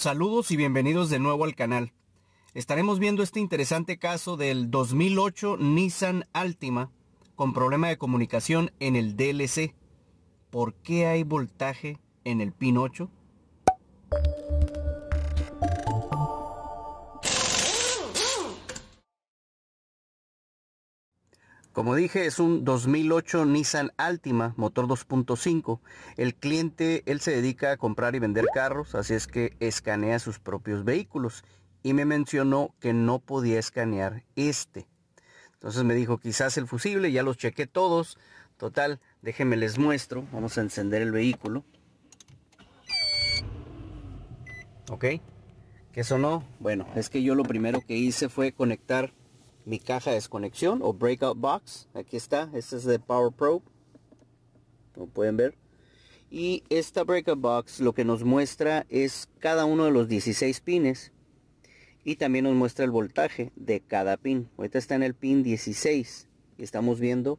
Saludos y bienvenidos de nuevo al canal. Estaremos viendo este interesante caso del 2008 Nissan Altima con problema de comunicación en el DLC. ¿Por qué hay voltaje en el PIN 8? Como dije, es un 2008 Nissan Altima, motor 2.5. El cliente, él se dedica a comprar y vender carros, así es que escanea sus propios vehículos. Y me mencionó que no podía escanear este. Entonces me dijo, quizás el fusible, ya los chequé todos. Total, déjenme les muestro. Vamos a encender el vehículo. ¿Ok? ¿Qué sonó? Bueno, es que yo lo primero que hice fue conectar mi caja de desconexión o breakout box. Aquí está, este es de Power Probe. Como pueden ver. Y esta breakout box lo que nos muestra es cada uno de los 16 pines. Y también nos muestra el voltaje de cada pin. Ahorita está en el pin 16. Y estamos viendo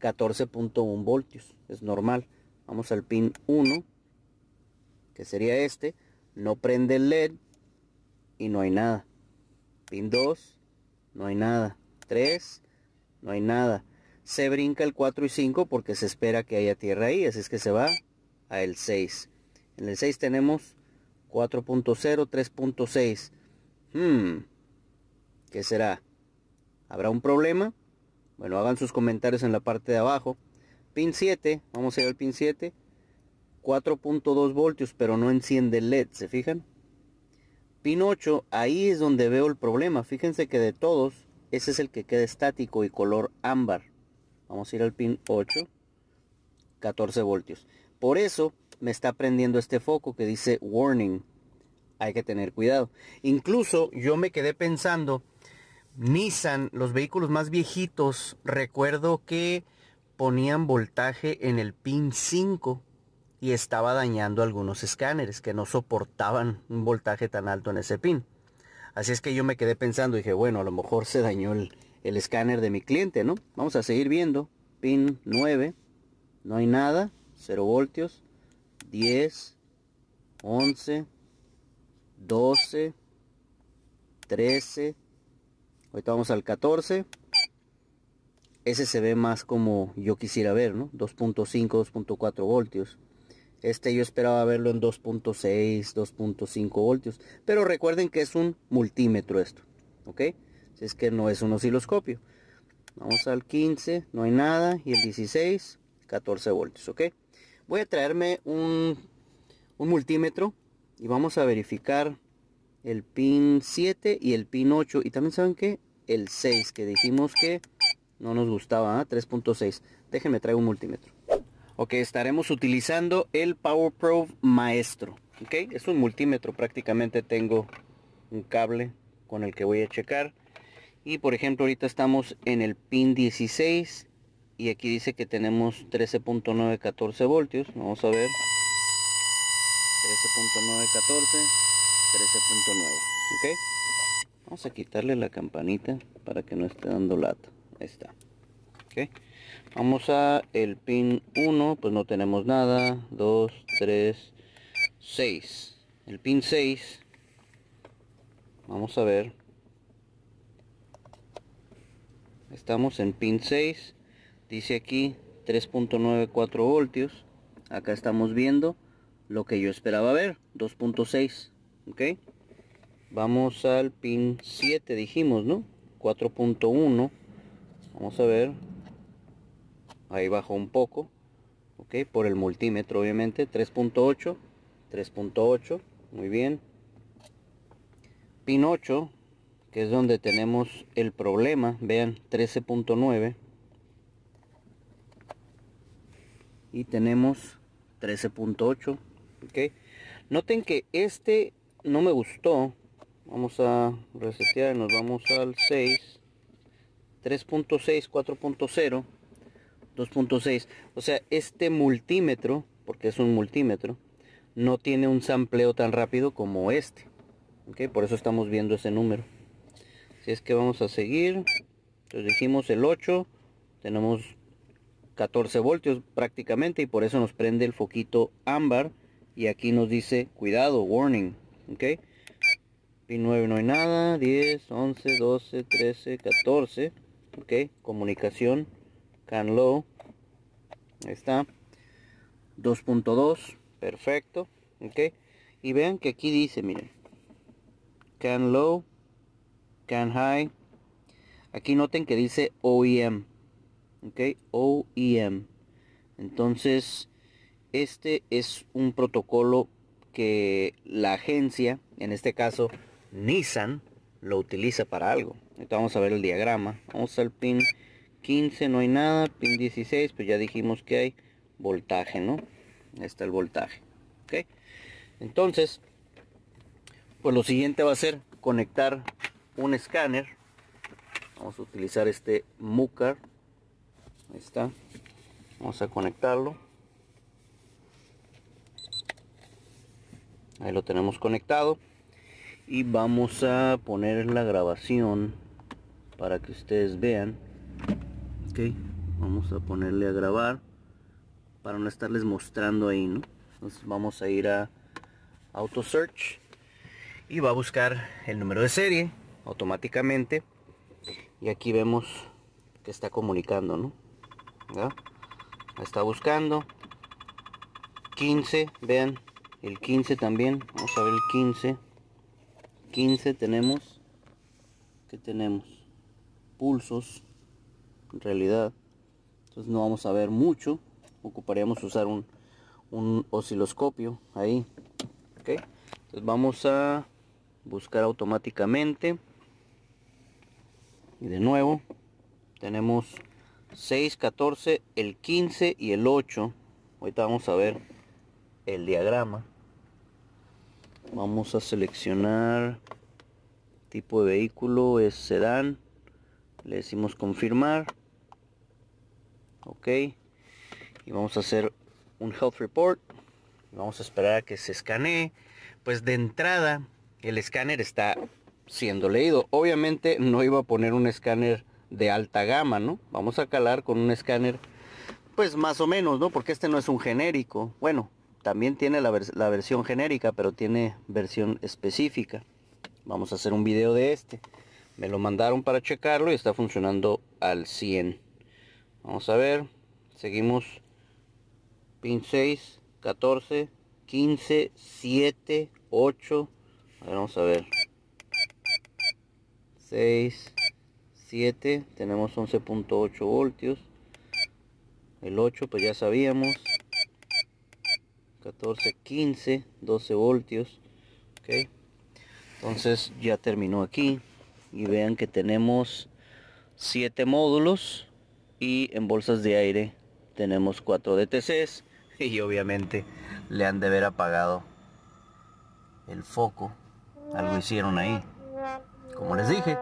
14.1 voltios. Es normal. Vamos al pin 1. Que sería este. No prende el LED. Y no hay nada. Pin 2 no hay nada. 3, no hay nada. Se brinca el 4 y 5 porque se espera que haya tierra ahí, así es que se va a el 6. En el 6 tenemos 4.0, 3.6. Hmm, ¿qué será? ¿Habrá un problema? Bueno, hagan sus comentarios en la parte de abajo. Pin 7, vamos a ir al pin 7. 4.2 voltios, pero no enciende el LED, ¿se fijan? pin 8 ahí es donde veo el problema. Fíjense que de todos, ese es el que queda estático y color ámbar. Vamos a ir al pin 8, 14 voltios. Por eso me está prendiendo este foco que dice warning. Hay que tener cuidado. Incluso yo me quedé pensando, Nissan, los vehículos más viejitos, recuerdo que ponían voltaje en el pin 5 y estaba dañando algunos escáneres que no soportaban un voltaje tan alto en ese pin. Así es que yo me quedé pensando, dije, bueno, a lo mejor se dañó el, el escáner de mi cliente, ¿no? Vamos a seguir viendo. Pin 9, no hay nada, 0 voltios, 10, 11, 12, 13, ahorita vamos al 14. Ese se ve más como yo quisiera ver, ¿no? 2.5, 2.4 voltios. Este yo esperaba verlo en 2.6, 2.5 voltios. Pero recuerden que es un multímetro esto. ¿Ok? Si es que no es un osciloscopio. Vamos al 15, no hay nada. Y el 16, 14 voltios. ¿Ok? Voy a traerme un, multímetro. Y vamos a verificar el pin 7 y el pin 8. Y también saben que el 6 que dijimos que no nos gustaba. 3.6. ¿ah? Déjenme traer un multímetro. Ok, estaremos utilizando el Power Probe Maestro. Ok, es un multímetro prácticamente. Tengo un cable con el que voy a checar. Y por ejemplo, ahorita estamos en el pin 16. Y aquí dice que tenemos 13.914 voltios. Vamos a ver. 13.914 13.9. Ok. Vamos a quitarle la campanita para que no esté dando lata. Ahí está. Ok vamos a el pin 1 pues no tenemos nada 2 3 6 el pin 6 vamos a ver estamos en pin 6 dice aquí 3.94 voltios acá estamos viendo lo que yo esperaba ver 2.6 ok vamos al pin 7 dijimos no 4.1 vamos a ver ahí bajó un poco, ok, por el multímetro obviamente, 3.8, 3.8, muy bien. Pin 8, que es donde tenemos el problema, vean, 13.9. Y tenemos 13.8, ok. Noten que este no me gustó, vamos a resetear, nos vamos al 6, 3.6, 4.0. 2.6. O sea, este multímetro, porque es un multímetro, no tiene un sampleo tan rápido como este. ¿Ok? Por eso estamos viendo ese número. Si es que vamos a seguir. Entonces dijimos el 8. Tenemos 14 voltios prácticamente y por eso nos prende el foquito ámbar. Y aquí nos dice, cuidado, warning. ¿Ok? Y 9 no hay nada. 10, 11, 12, 13, 14. ¿Ok? Comunicación can low ahí está 2.2 perfecto ok y vean que aquí dice miren can low can high aquí noten que dice OEM ok OEM entonces este es un protocolo que la agencia en este caso Nissan lo utiliza para algo entonces vamos a ver el diagrama vamos al pin 15 no hay nada, pin 16 pues ya dijimos que hay voltaje, ¿no? Ahí está el voltaje, Entonces, pues lo siguiente va a ser conectar un escáner. Vamos a utilizar este Mucar. Ahí está. Vamos a conectarlo. Ahí lo tenemos conectado. Y vamos a poner la grabación para que ustedes vean ok vamos a ponerle a grabar para no estarles mostrando ahí no entonces vamos a ir a auto search y va a buscar el número de serie automáticamente y aquí vemos que está comunicando no está buscando 15 vean el 15 también vamos a ver el 15 15 tenemos que tenemos pulsos realidad. Entonces no vamos a ver mucho. Ocuparíamos usar un, osciloscopio ahí. Okay. Entonces vamos a buscar automáticamente. Y de nuevo tenemos 6, 14, el 15 y el 8. Ahorita vamos a ver el diagrama. Vamos a seleccionar tipo de vehículo, es sedán. Le decimos confirmar ok y vamos a hacer un health report vamos a esperar a que se escanee pues de entrada el escáner está siendo leído obviamente no iba a poner un escáner de alta gama no vamos a calar con un escáner pues más o menos no porque este no es un genérico bueno también tiene la, versión genérica pero tiene versión específica vamos a hacer un video de este me lo mandaron para checarlo y está funcionando al 100 vamos a ver seguimos pin 6 14 15 7 8 vamos a ver 6 7 tenemos 11.8 voltios el 8 pues ya sabíamos 14 15 12 voltios ok entonces ya terminó aquí y vean que tenemos 7 módulos y en bolsas de aire tenemos 4 DTCs y obviamente le han de haber apagado el foco algo hicieron ahí como les dije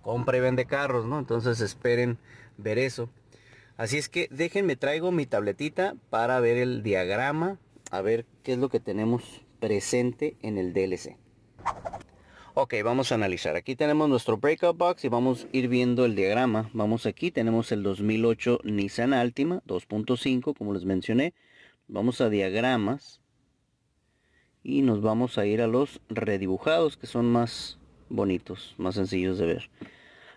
compra y vende carros no entonces esperen ver eso así es que déjenme traigo mi tabletita para ver el diagrama a ver qué es lo que tenemos presente en el DLC Ok, vamos a analizar. Aquí tenemos nuestro breakout box y vamos a ir viendo el diagrama. Vamos aquí, tenemos el 2008 Nissan Altima 2.5, como les mencioné. Vamos a diagramas y nos vamos a ir a los redibujados, que son más bonitos, más sencillos de ver.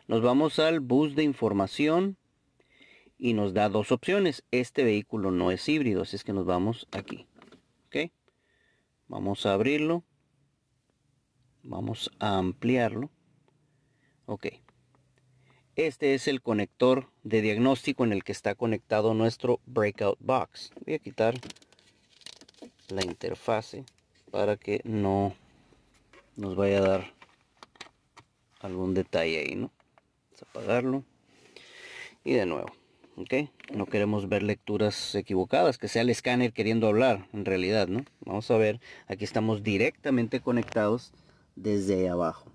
Nos vamos al bus de información y nos da dos opciones. Este vehículo no es híbrido, así es que nos vamos aquí. Ok, vamos a abrirlo vamos a ampliarlo ok este es el conector de diagnóstico en el que está conectado nuestro breakout box voy a quitar la interfase para que no nos vaya a dar algún detalle ahí no vamos a apagarlo y de nuevo ok no queremos ver lecturas equivocadas que sea el escáner queriendo hablar en realidad no vamos a ver aquí estamos directamente conectados desde abajo,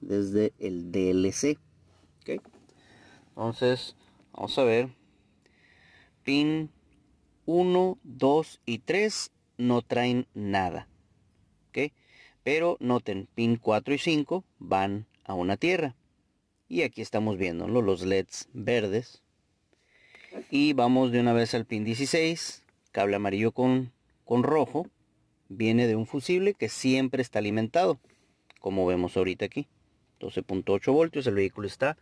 Desde el DLC, Entonces, vamos a ver. Pin 1, 2 y 3 no traen nada, ¿ok? Pero noten, pin 4 y 5 van a una tierra. Y aquí estamos viendo los LEDs verdes. Y vamos de una vez al pin 16, cable amarillo con, con rojo. Viene de un fusible que siempre está alimentado como vemos ahorita aquí 12.8 voltios el vehículo está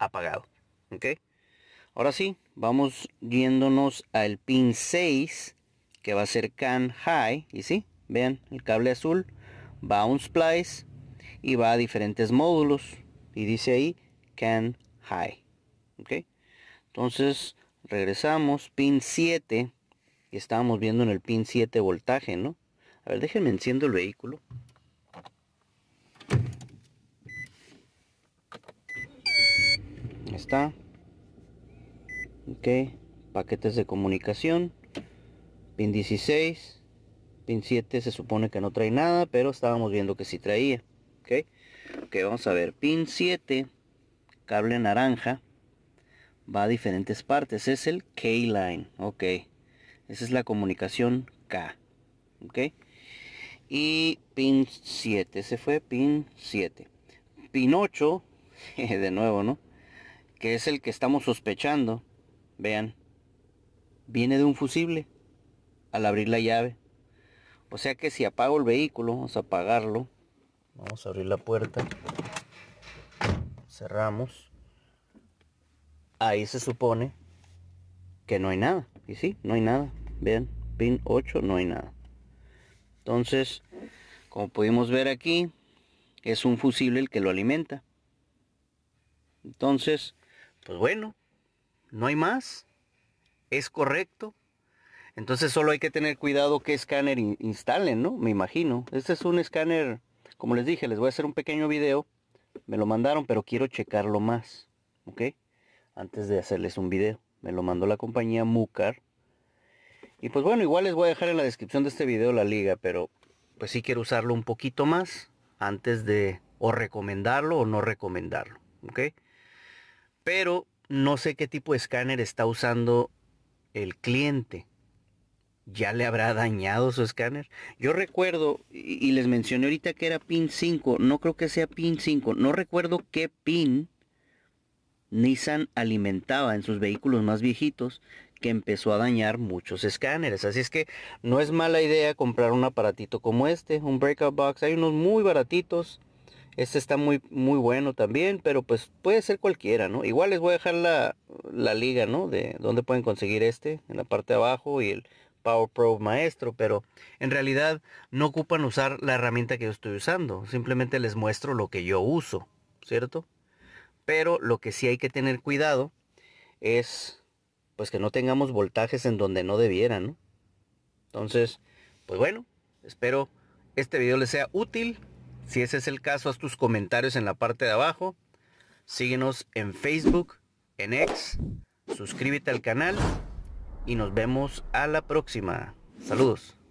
apagado ok ahora sí vamos yéndonos al pin 6 que va a ser can high y sí vean el cable azul va a un splice y va a diferentes módulos y dice ahí can high ok entonces regresamos pin 7 y estábamos viendo en el pin 7 voltaje no a ver déjenme enciendo el vehículo está ok paquetes de comunicación pin 16 pin 7 se supone que no trae nada pero estábamos viendo que si traía ok vamos a ver pin 7 cable naranja va a diferentes partes es el K line ok esa es la comunicación K ok y pin 7 ese fue pin 7 pin 8 de nuevo no que es el que estamos sospechando, vean, viene de un fusible al abrir la llave. O sea que si apago el vehículo, vamos a apagarlo. Vamos a abrir la puerta. Cerramos. Ahí se supone que no hay nada. Y sí, no hay nada. Vean, pin 8, no hay nada. Entonces, como pudimos ver aquí, es un fusible el que lo alimenta. Entonces, pues bueno, no hay más. Es correcto. Entonces solo hay que tener cuidado qué escáner instalen, ¿no? Me imagino. Este es un escáner, como les dije, les voy a hacer un pequeño video. Me lo mandaron, pero quiero checarlo más. ¿Ok? Antes de hacerles un video. Me lo mandó la compañía Mucar. Y pues bueno, igual les voy a dejar en la descripción de este video la liga, pero pues sí quiero usarlo un poquito más antes de o recomendarlo o no recomendarlo. ¿Ok? Pero no sé qué tipo de escáner está usando el cliente. ¿Ya le habrá dañado su escáner? Yo recuerdo, y, les mencioné ahorita que era pin 5, no creo que sea pin 5, no recuerdo qué pin Nissan alimentaba en sus vehículos más viejitos que empezó a dañar muchos escáneres. Así es que no es mala idea comprar un aparatito como este, un breakout box. Hay unos muy baratitos este está muy, muy bueno también, pero pues puede ser cualquiera, ¿no? Igual les voy a dejar la, la liga, ¿no? De dónde pueden conseguir este, en la parte de abajo y el Power Pro maestro, pero en realidad no ocupan usar la herramienta que yo estoy usando, simplemente les muestro lo que yo uso, ¿cierto? Pero lo que sí hay que tener cuidado es pues que no tengamos voltajes en donde no debieran, ¿no? Entonces, pues bueno, espero este video les sea útil si ese es el caso, haz tus comentarios en la parte de abajo. Síguenos en Facebook, en X. Suscríbete al canal y nos vemos a la próxima. Saludos.